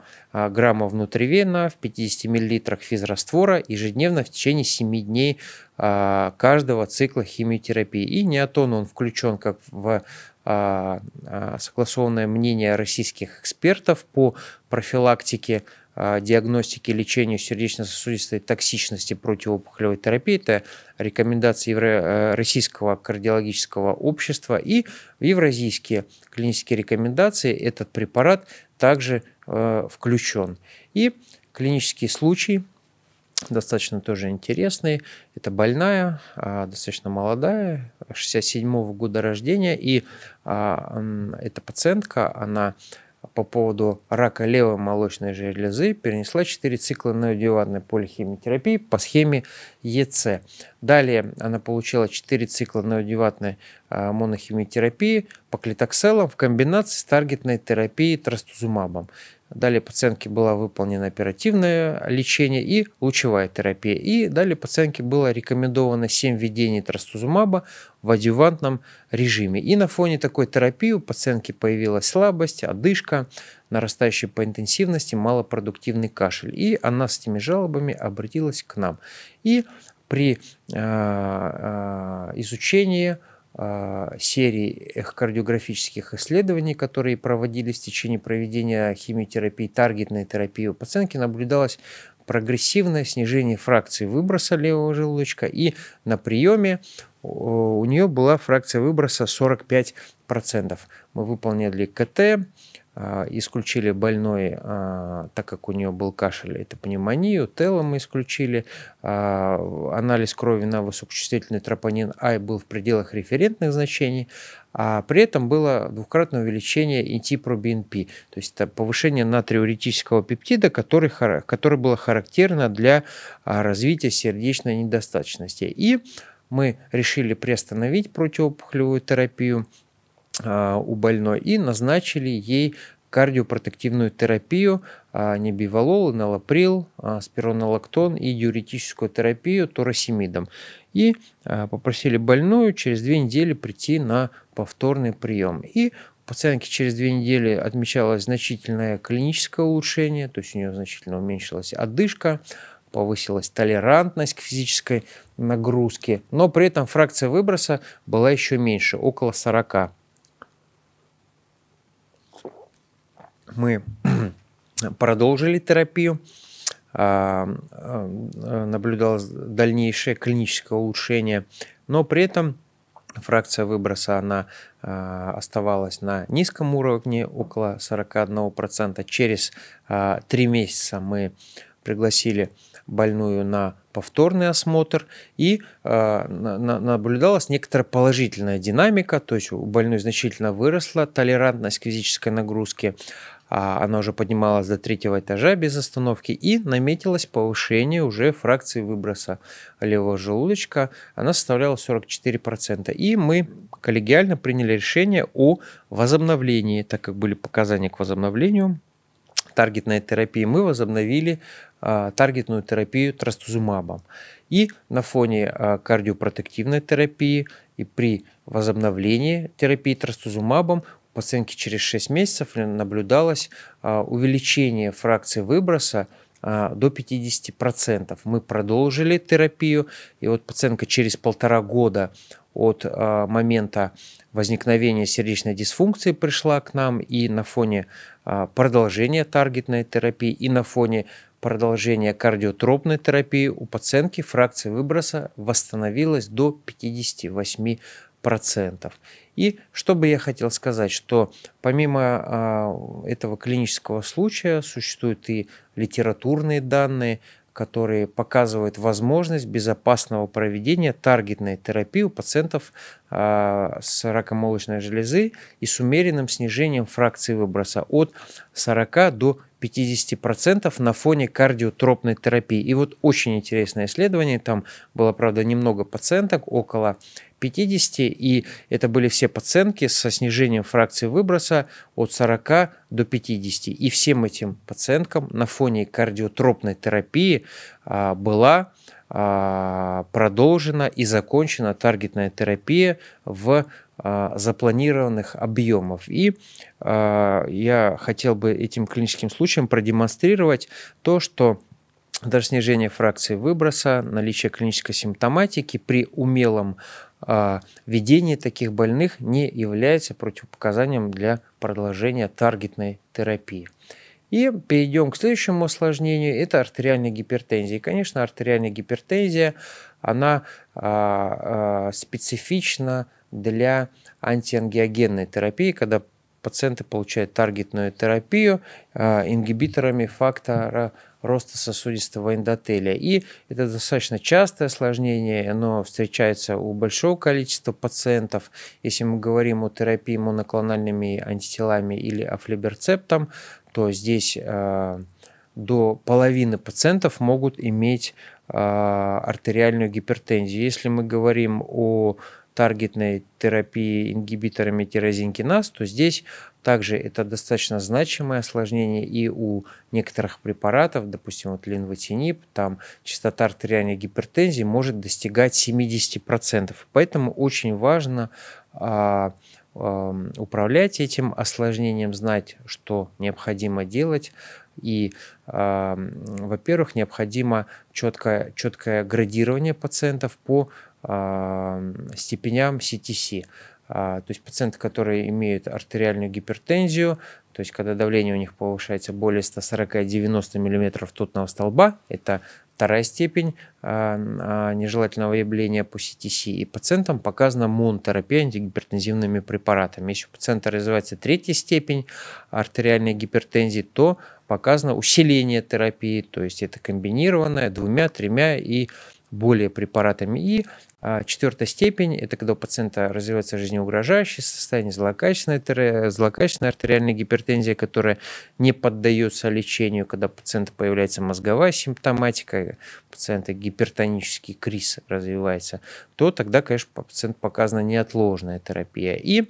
грамма внутривенно в 50 миллилитрах физраствора ежедневно в течение 7 дней каждого цикла химиотерапии. И неотон он включен как в а, а, согласованное мнение российских экспертов по профилактике а, диагностике лечению сердечно-сосудистой токсичности противоопухолевой терапии. Это рекомендации Евро- э, Российского кардиологического общества и евразийские клинические рекомендации. Этот препарат также э, включен. И клинический случай – достаточно тоже интересный. Это больная, а, достаточно молодая, 67-го года рождения. И а, эта пациентка, она по поводу рака левой молочной железы перенесла 4 цикла неодиоватной полихимиотерапии по схеме ЕЦ. Далее она получила 4 цикла неодиоватной а, монохимиотерапии по клитокселам в комбинации с таргетной терапией трастузумабом. Далее пациентке было выполнено оперативное лечение и лучевая терапия. И далее пациентке было рекомендовано 7 введений трастузумаба в адювантном режиме. И на фоне такой терапии у пациентки появилась слабость, одышка, нарастающий по интенсивности малопродуктивный кашель. И она с этими жалобами обратилась к нам. И при э, э изучении Э, серии эхокардиографических исследований, которые проводились в течение проведения химиотерапии, таргетной терапии у пациентки, наблюдалось прогрессивное снижение фракции выброса левого желудочка, и на приеме э, у нее была фракция выброса 45%. Мы выполнили КТ, а, исключили больной, а, так как у нее был кашель, это пневмонию, тело мы исключили, а, анализ крови на высокочувствительный тропонин А был в пределах референтных значений, а при этом было двукратное увеличение NT-proBNP, то есть это повышение натриуретического пептида, который, который было характерно для развития сердечной недостаточности. И мы решили приостановить противопухолевую терапию, а, у больной и назначили ей кардиопротективную терапию, а, небивалол, налаприл, а, спиронолактон и диуретическую терапию торосимидом. И попросили больную через две недели прийти на повторный прием. И у пациентки через две недели отмечалось значительное клиническое улучшение, то есть у нее значительно уменьшилась одышка, повысилась толерантность к физической нагрузке, но при этом фракция выброса была еще меньше, около 40. мы продолжили терапию, а, а, наблюдалось дальнейшее клиническое улучшение, но при этом фракция выброса она а, оставалась на низком уровне, около 41%. Через 3 месяца мы пригласили больную на повторный осмотр и наблюдалась некоторая положительная динамика, то есть у больной значительно выросла толерантность к физической нагрузке, а она уже поднималась до третьего этажа без остановки и наметилось повышение уже фракции выброса левого желудочка. Она составляла 44%. И мы коллегиально приняли решение о возобновлении, так как были показания к возобновлению таргетной терапии, мы возобновили а, таргетную терапию трастузумабом. И на фоне а, кардиопротективной терапии и при возобновлении терапии трастузумабом Пациентке через 6 месяцев наблюдалось а, увеличение фракции выброса а, до 50%. Мы продолжили терапию, и вот пациентка через полтора года от а, момента возникновения сердечной дисфункции пришла к нам, и на фоне продолжения таргетной терапии, и на фоне продолжения кардиотропной терапии у пациентки фракция выброса восстановилась до 58% процентов. И что бы я хотел сказать, что помимо а, этого клинического случая существуют и литературные данные, которые показывают возможность безопасного проведения таргетной терапии у пациентов а, с раком молочной железы и с умеренным снижением фракции выброса от 40 до 50% на фоне кардиотропной терапии. И вот очень интересное исследование, там было, правда, немного пациенток, около 50, и это были все пациентки со снижением фракции выброса от 40 до 50. И всем этим пациенткам на фоне кардиотропной терапии а, была а, продолжена и закончена таргетная терапия в а, запланированных объемов. И а, я хотел бы этим клиническим случаем продемонстрировать то, что даже снижение фракции выброса, наличие клинической симптоматики при умелом а, ведение таких больных не является противопоказанием для продолжения таргетной терапии. И перейдем к следующему осложнению, это артериальная гипертензия. И, конечно, артериальная гипертензия, она а, а, специфична для антиангиогенной терапии, когда пациенты получают таргетную терапию а, ингибиторами фактора роста сосудистого эндотелия. И это достаточно частое осложнение, оно встречается у большого количества пациентов. Если мы говорим о терапии моноклональными антителами или афлиберцептом, то здесь а, до половины пациентов могут иметь а, артериальную гипертензию. Если мы говорим о таргетной терапии ингибиторами тирозинкиназ, то здесь также это достаточно значимое осложнение и у некоторых препаратов, допустим, вот линвотинип, там частота артериальной гипертензии может достигать 70%. Поэтому очень важно а, а, управлять этим осложнением, знать, что необходимо делать, и, эм, во-первых, необходимо четкое, четкое градирование пациентов по степеням CTC. А, то есть пациенты, которые имеют артериальную гипертензию, то есть когда давление у них повышается более 140-90 мм тутного столба, это вторая степень а, нежелательного явления по CTC, и пациентам показана монотерапия антигипертензивными препаратами. Если у пациента развивается третья степень артериальной гипертензии, то показано усиление терапии, то есть это комбинированное двумя, тремя и более препаратами. И а, четвертая степень – это когда у пациента развивается жизнеугрожающее состояние, злокачественная, злокачественная артериальная гипертензия, которая не поддается лечению, когда у пациента появляется мозговая симптоматика, у пациента гипертонический криз развивается, то тогда, конечно, пациент показана неотложная терапия. И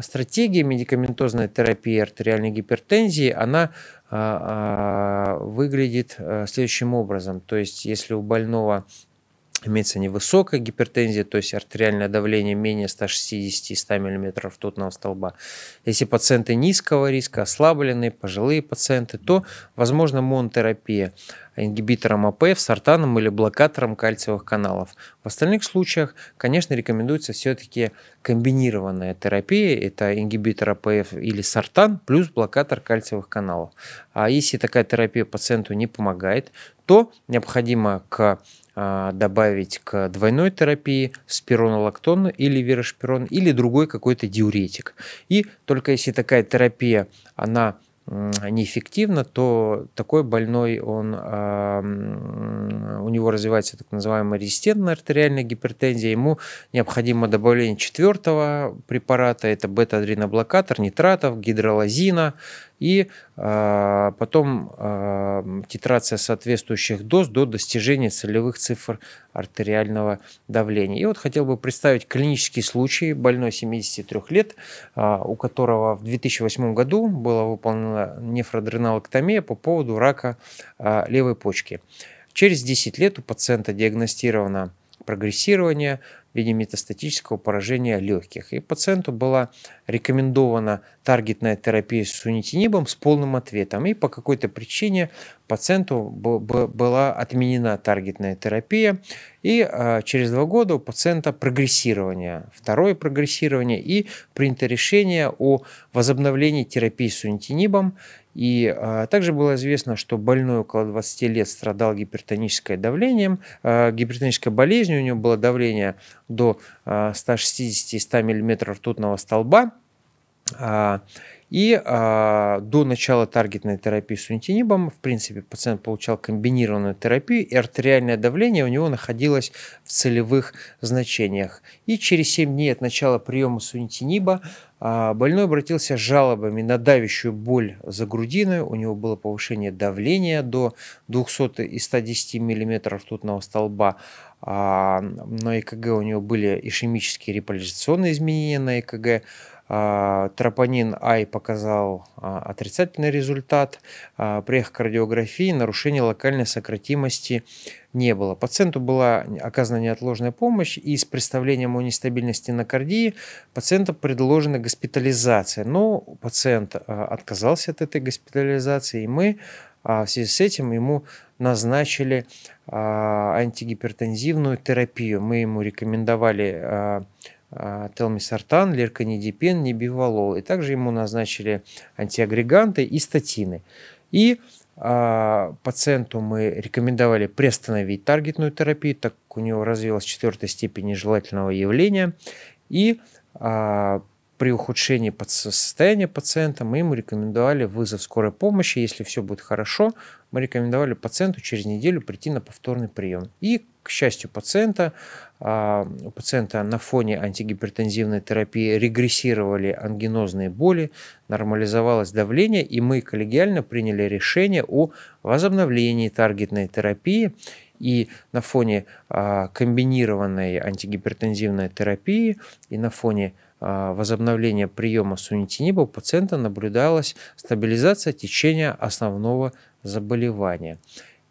стратегия медикаментозной терапии артериальной гипертензии, она а, а, выглядит э, следующим образом. То есть, если у больного имеется невысокая гипертензия, то есть артериальное давление менее 160-100 мм тутного столба. Если пациенты низкого риска, ослабленные, пожилые пациенты, то, возможно, монотерапия ингибитором АПФ, сортаном или блокатором кальциевых каналов. В остальных случаях, конечно, рекомендуется все-таки комбинированная терапия. Это ингибитор АПФ или сортан плюс блокатор кальциевых каналов. А если такая терапия пациенту не помогает, то необходимо к а, добавить к двойной терапии спиронолактон или верошпирон или другой какой-то диуретик. И только если такая терапия, она неэффективна, то такой больной, он, э, у него развивается так называемая резистентная артериальная гипертензия, ему необходимо добавление четвертого препарата, это бета-адреноблокатор, нитратов, гидролазина и э, потом э, а, титрация соответствующих доз до достижения целевых цифр артериального давления. И вот хотел бы представить клинический случай больной 73 лет, э, у которого в 2008 году была выполнена нефроадреналоктомия по поводу рака э, левой почки. Через 10 лет у пациента диагностировано прогрессирование в виде метастатического поражения легких. И пациенту была рекомендована таргетная терапия с сунитинибом с полным ответом. И по какой-то причине пациенту была отменена таргетная терапия. И а, через два года у пациента прогрессирование, второе прогрессирование и принято решение о возобновлении терапии с сунитинибом. И а, также было известно, что больной около 20 лет страдал гипертоническое давлением, а, гипертонической болезнью, у него было давление до а, 160-100 мм ртутного столба, а, и а, до начала таргетной терапии с унитинибом, в принципе, пациент получал комбинированную терапию, и артериальное давление у него находилось в целевых значениях. И через 7 дней от начала приема сунитиниба а, больной обратился с жалобами на давящую боль за грудиной, у него было повышение давления до 200 и 110 мм ртутного столба, на ЭКГ у него были ишемические реполяризационные изменения на ЭКГ, а, Тропонин Ай показал а, отрицательный результат. А, при эхокардиографии нарушения локальной сократимости не было. Пациенту была оказана неотложная помощь, и с представлением о нестабильности на кардии пациенту предложена госпитализация. Но пациент отказался от этой госпитализации, и мы в связи с этим ему назначили антигипертензивную терапию. Мы ему рекомендовали телмисартан, лерканидипен, небивалол. И также ему назначили антиагреганты и статины. И а, пациенту мы рекомендовали приостановить таргетную терапию, так как у него развилась четвертая степень нежелательного явления. И а, при ухудшении состояния пациента мы ему рекомендовали вызов скорой помощи. Если все будет хорошо, мы рекомендовали пациенту через неделю прийти на повторный прием. И, к счастью пациента, а, у пациента на фоне антигипертензивной терапии регрессировали ангинозные боли, нормализовалось давление, и мы коллегиально приняли решение о возобновлении таргетной терапии и на фоне а, комбинированной антигипертензивной терапии и на фоне а, возобновления приема сунитиниба у пациента наблюдалась стабилизация течения основного заболевания.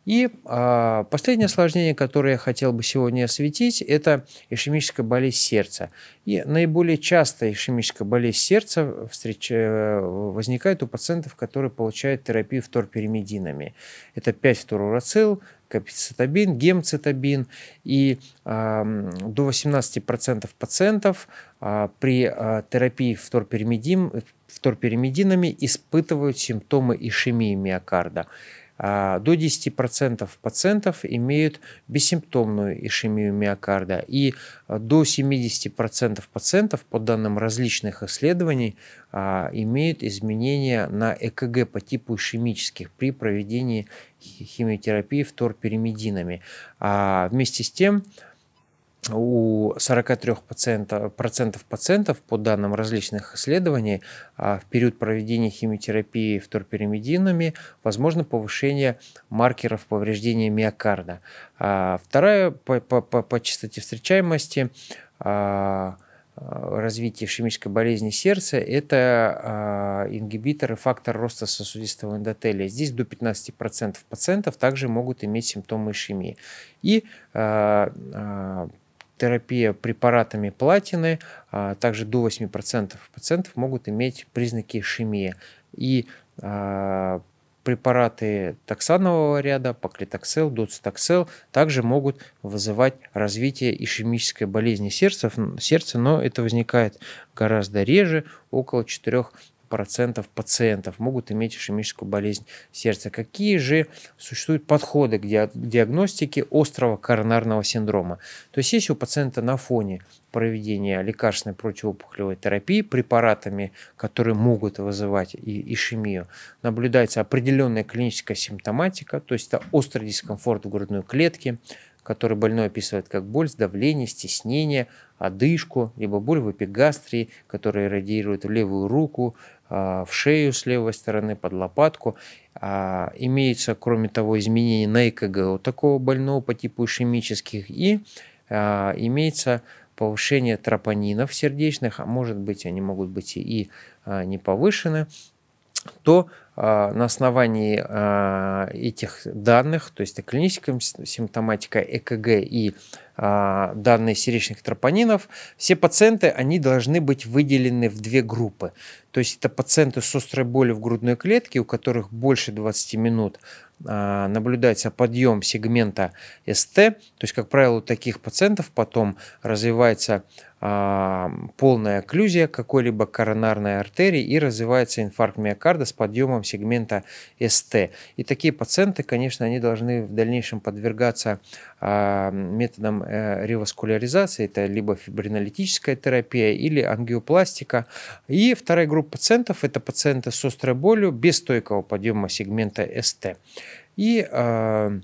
И а, последнее осложнение, которое я хотел бы сегодня осветить, это ишемическая болезнь сердца. И наиболее часто ишемическая болезнь сердца встреч... Э, возникает у пациентов, которые получают терапию вторперимединами. Это 5 фторурацил, капицитабин, гемцитабин. И а, до 18% пациентов а, при а, терапии вторперимедин, вторперимединами испытывают симптомы ишемии миокарда. А, до 10% пациентов имеют бессимптомную ишемию миокарда, и а, до 70% пациентов, по данным различных исследований, а, имеют изменения на ЭКГ по типу ишемических при проведении химиотерапии вторперимединами. А вместе с тем, у 43% процентов пациентов, по данным различных исследований, а, в период проведения химиотерапии вторперимединами возможно повышение маркеров повреждения миокарда. А, вторая по, по, по, по частоте встречаемости а, развитие ишемической болезни сердца – это э, ингибиторы фактор роста сосудистого эндотелия. Здесь до 15% пациентов также могут иметь симптомы ишемии. И э, э, терапия препаратами платины, а также до 8% пациентов могут иметь признаки ишемии. И а, препараты таксанового ряда, паклитоксел, доцитоксел, также могут вызывать развитие ишемической болезни сердца, сердца но это возникает гораздо реже, около 4% процентов пациентов могут иметь ишемическую болезнь сердца. Какие же существуют подходы к диагностике острого коронарного синдрома? То есть если у пациента на фоне проведения лекарственной противоопухолевой терапии препаратами, которые могут вызывать и ишемию, наблюдается определенная клиническая симптоматика, то есть это острый дискомфорт в грудной клетке, который больной описывает как боль, давление, стеснение, одышку, либо боль в эпигастрии, которая радиирует в левую руку, а, в шею с левой стороны, под лопатку. А, имеется, кроме того, изменение на ЭКГ у такого больного по типу ишемических и а, имеется повышение тропонинов сердечных, а может быть они могут быть и не повышены, то на основании этих данных, то есть клиническая симптоматика ЭКГ и а, данные сердечных тропонинов, все пациенты, они должны быть выделены в две группы. То есть это пациенты с острой болью в грудной клетке, у которых больше 20 минут а, наблюдается подъем сегмента СТ, то есть, как правило, у таких пациентов потом развивается а, полная окклюзия какой-либо коронарной артерии и развивается инфаркт миокарда с подъемом сегмента СТ. И такие пациенты, конечно, они должны в дальнейшем подвергаться методам Э, реваскуляризация, это либо фибринолитическая терапия или ангиопластика. И вторая группа пациентов – это пациенты с острой болью без стойкого подъема сегмента СТ. И э,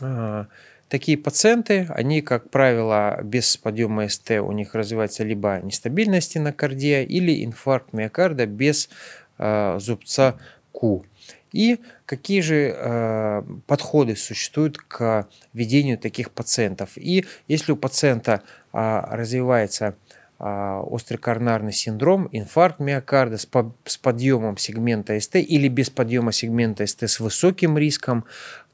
э, Такие пациенты, они, как правило, без подъема СТ у них развивается либо нестабильность инокардия или инфаркт миокарда без э, зубца Q. И какие же э, подходы существуют к ведению таких пациентов? И если у пациента э, развивается э, острый коронарный синдром, инфаркт миокарда с, по, с подъемом сегмента СТ или без подъема сегмента СТ с высоким риском,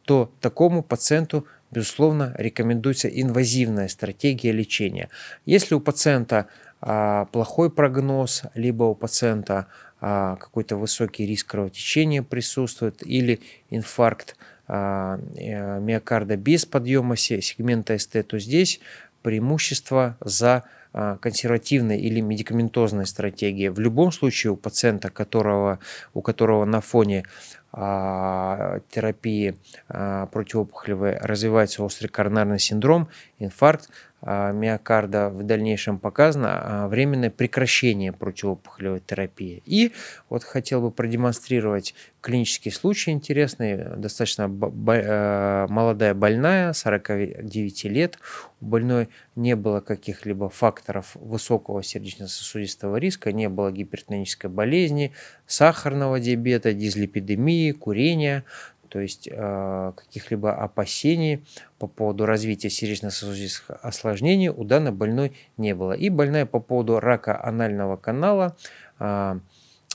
то такому пациенту безусловно, рекомендуется инвазивная стратегия лечения. Если у пациента а, плохой прогноз, либо у пациента а, какой-то высокий риск кровотечения присутствует или инфаркт а, э, миокарда без подъема сегмента СТ, то здесь преимущество за а, консервативной или медикаментозной стратегией. В любом случае у пациента, которого, у которого на фоне терапии а, противоопухолевой развивается острый коронарный синдром, инфаркт, а, миокарда в дальнейшем показано а, временное прекращение противоопухолевой терапии. И вот хотел бы продемонстрировать клинический случай интересный. Достаточно э, молодая больная, 49 лет. У больной не было каких-либо факторов высокого сердечно-сосудистого риска, не было гипертонической болезни, сахарного диабета, дизлипидемии, курения то есть э, каких-либо опасений по поводу развития сердечно-сосудистых осложнений у данной больной не было. И больная по поводу рака анального канала э,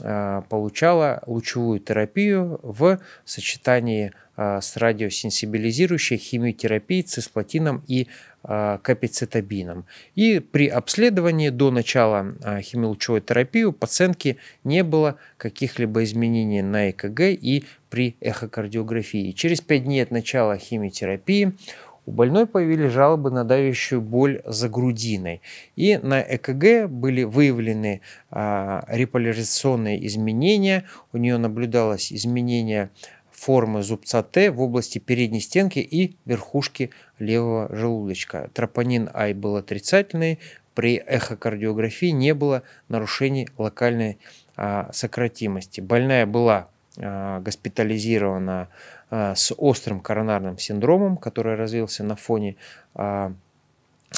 э, получала лучевую терапию в сочетании с радиосенсибилизирующей химиотерапией, цисплатином и Э, капицетабином. И при обследовании до начала э, химиолучевой терапии у пациентки не было каких-либо изменений на ЭКГ и при эхокардиографии. Через 5 дней от начала химиотерапии у больной появились жалобы на давящую боль за грудиной. И на ЭКГ были выявлены а, реполяризационные изменения. У нее наблюдалось изменение формы зубца Т в области передней стенки и верхушки левого желудочка. Тропонин I а был отрицательный, при эхокардиографии не было нарушений локальной а, сократимости. Больная была а, госпитализирована а, с острым коронарным синдромом, который развился на фоне а,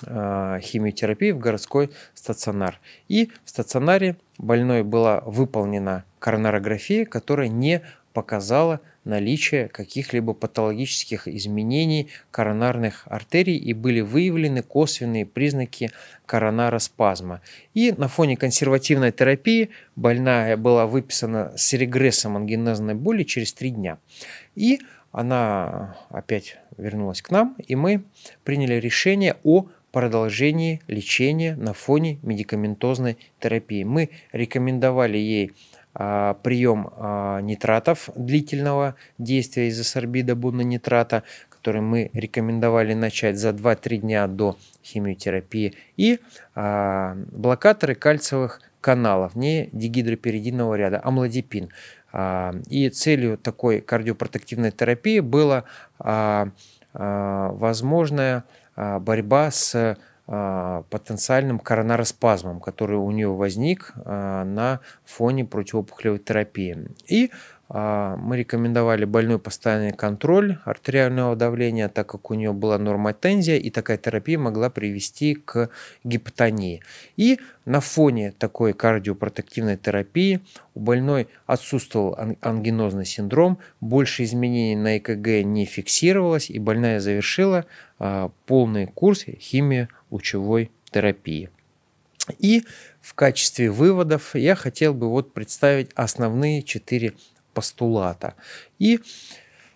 а химиотерапии в городской стационар. И в стационаре больной была выполнена коронарография, которая не показала наличие каких-либо патологических изменений коронарных артерий и были выявлены косвенные признаки коронароспазма. И на фоне консервативной терапии больная была выписана с регрессом ангинезной боли через три дня. И она опять вернулась к нам, и мы приняли решение о продолжении лечения на фоне медикаментозной терапии. Мы рекомендовали ей а, прием а, нитратов длительного действия изосорбида буна-нитрата, который мы рекомендовали начать за 2-3 дня до химиотерапии, и а, блокаторы кальциевых каналов, не дигидроперидинового ряда, амлодипин. И целью такой кардиопротективной терапии было возможная борьба с а, потенциальным коронароспазмом, который у нее возник а, на фоне противоопухолевой терапии. И а, мы рекомендовали больной постоянный контроль артериального давления, так как у нее была нормотензия, и такая терапия могла привести к гипотонии. И на фоне такой кардиопротективной терапии у больной отсутствовал ангинозный синдром, больше изменений на ЭКГ не фиксировалось, и больная завершила а, полный курс химио-лучевой терапии. И в качестве выводов я хотел бы вот представить основные четыре постулата. И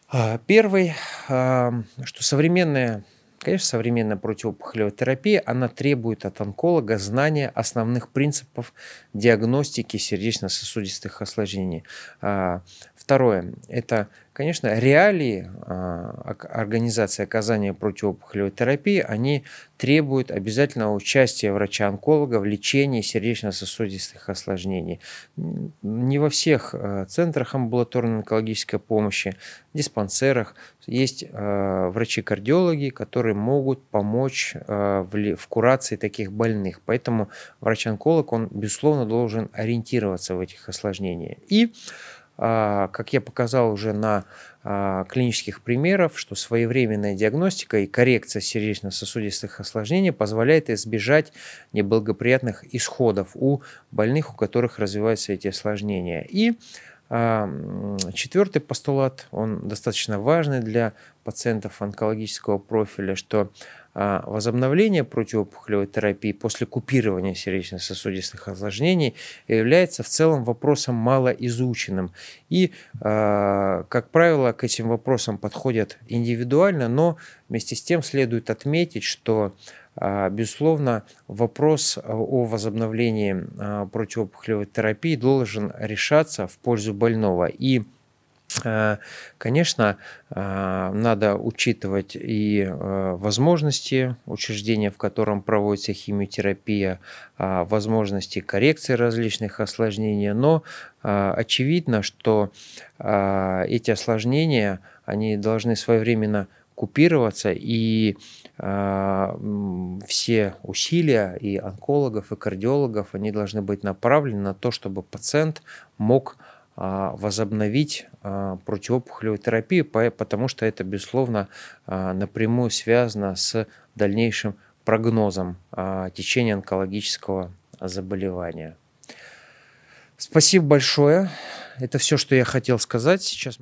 а, первый, а, что современная Конечно, современная противопухолевая терапия, она требует от онколога знания основных принципов диагностики сердечно-сосудистых осложнений. А, второе – это Конечно, реалии а, организации оказания противоопухолевой терапии, они требуют обязательного участия врача-онколога в лечении сердечно-сосудистых осложнений. Не во всех а, центрах амбулаторной онкологической помощи, диспансерах есть а, врачи-кардиологи, которые могут помочь в курации таких больных. Поэтому врач-онколог, он, безусловно, должен ориентироваться в этих осложнениях. И а, как я показал уже на а, клинических примеров, что своевременная диагностика и коррекция сердечно-сосудистых осложнений позволяет избежать неблагоприятных исходов у больных, у которых развиваются эти осложнения. И а, четвертый постулат, он достаточно важный для пациентов онкологического профиля, что а, возобновление противоопухолевой терапии после купирования сердечно-сосудистых осложнений является в целом вопросом малоизученным. И, а, как правило, к этим вопросам подходят индивидуально, но вместе с тем следует отметить, что а, Безусловно, вопрос о возобновлении противоопухолевой терапии должен решаться в пользу больного. И Э, конечно, э, надо учитывать и э, возможности учреждения, в котором проводится химиотерапия, возможности коррекции различных осложнений, но очевидно, что эти осложнения, они должны своевременно купироваться, и э, все усилия и онкологов, и кардиологов, они должны быть направлены на то, чтобы пациент мог а, возобновить а, противоопухолевую терапию, потому что это, безусловно, а, напрямую связано с дальнейшим прогнозом течения онкологического заболевания. Спасибо большое. Это все, что я хотел сказать. Сейчас